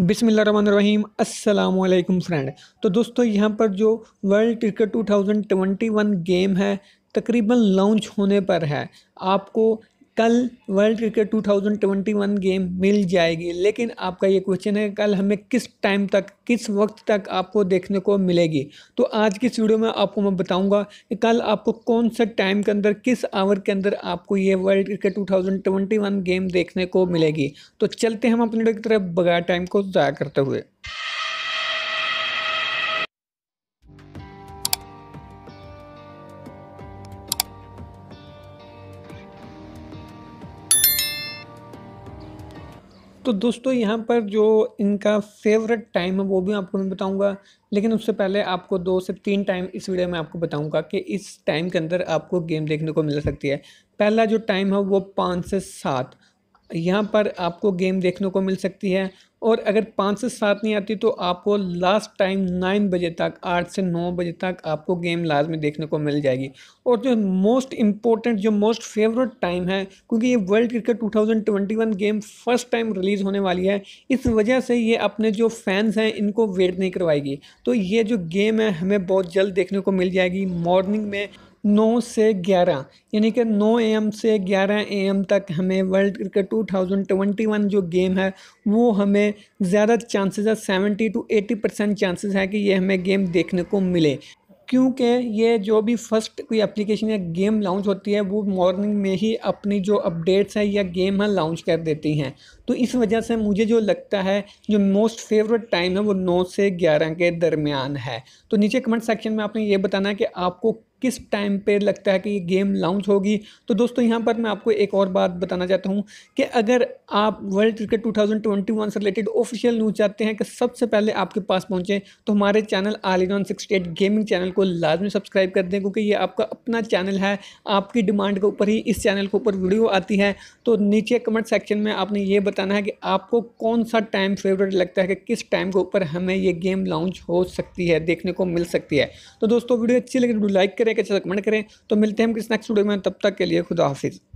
रहीम अस्सलाम फ्रेंड तो दोस्तों यहाँ पर जो वर्ल्ड क्रिकेट 2021 गेम है तकरीबन लॉन्च होने पर है आपको कल वर्ल्ड क्रिकेट 2021 गेम मिल जाएगी लेकिन आपका ये क्वेश्चन है कल हमें किस टाइम तक किस वक्त तक आपको देखने को मिलेगी तो आज की इस वीडियो में आपको मैं बताऊंगा कि कल आपको कौन सा टाइम के अंदर किस आवर के अंदर आपको ये वर्ल्ड क्रिकेट 2021 गेम देखने को मिलेगी तो चलते हम अपनी की तरफ बगैर टाइम को ज़ाया करते हुए तो दोस्तों यहाँ पर जो इनका फेवरेट टाइम है वो भी आपको मैं बताऊँगा लेकिन उससे पहले आपको दो से तीन टाइम इस वीडियो में आपको बताऊँगा कि इस टाइम के अंदर आपको गेम देखने को मिल सकती है पहला जो टाइम है वो पाँच से सात यहाँ पर आपको गेम देखने को मिल सकती है और अगर पाँच से सात नहीं आती तो आपको लास्ट टाइम नाइन बजे तक आठ से नौ बजे तक आपको गेम लाजमी देखने को मिल जाएगी और जो मोस्ट इम्पोर्टेंट जो मोस्ट फेवरेट टाइम है क्योंकि ये world cricket 2021 game first time release होने वाली है इस वजह से ये अपने जो फैंस हैं इनको वेट नहीं करवाएगी तो ये जो गेम है हमें बहुत जल्द देखने को मिल जाएगी मॉर्निंग में नौ से ग्यारह यानी कि नौ एम से ग्यारह एम तक हमें world cricket two thousand twenty one जो गेम है वो हमें ज़्यादा चांसेस है seventy two eighty percent chances है कि ये हमें गेम देखने को मिले क्योंकि ये जो भी फर्स्ट कोई एप्लीकेशन या गेम लॉन्च होती है वो मॉर्निंग में ही अपनी जो अपडेट्स है या गेम है लॉन्च कर देती हैं तो इस वजह से मुझे जो लगता है जो मोस्ट फेवरेट टाइम है वो नौ से ग्यारह के दरमियान है तो नीचे कमेंट सेक्शन में आपने ये बताना है कि आपको किस टाइम पे लगता है कि ये गेम लॉन्च होगी तो दोस्तों यहाँ पर मैं आपको एक और बात बताना चाहता हूँ कि अगर आप वर्ल्ड क्रिकेट 2021 से रिलेटेड ऑफिशियल न्यूज़ चाहते हैं कि सबसे पहले आपके पास पहुँचे तो हमारे चैनल आलिन one sixty eight gaming channel को लाजमी सब्सक्राइब कर दें क्योंकि ये आपका अपना चैनल है आपकी डिमांड के ऊपर ही इस चैनल के ऊपर वीडियो आती है तो नीचे कमेंट सेक्शन में आपने ये बताना है कि आपको कौन सा टाइम फेवरेट लगता है कि किस टाइम के ऊपर हमें ये गेम लॉन्च हो सकती है देखने को मिल सकती है तो दोस्तों वीडियो अच्छी लगे वीडियो लाइक करें अच्छा कमेंट करें तो मिलते हैं हम किस नेक्स्ट वीडियो में तब तक के लिए खुदा हाफिज़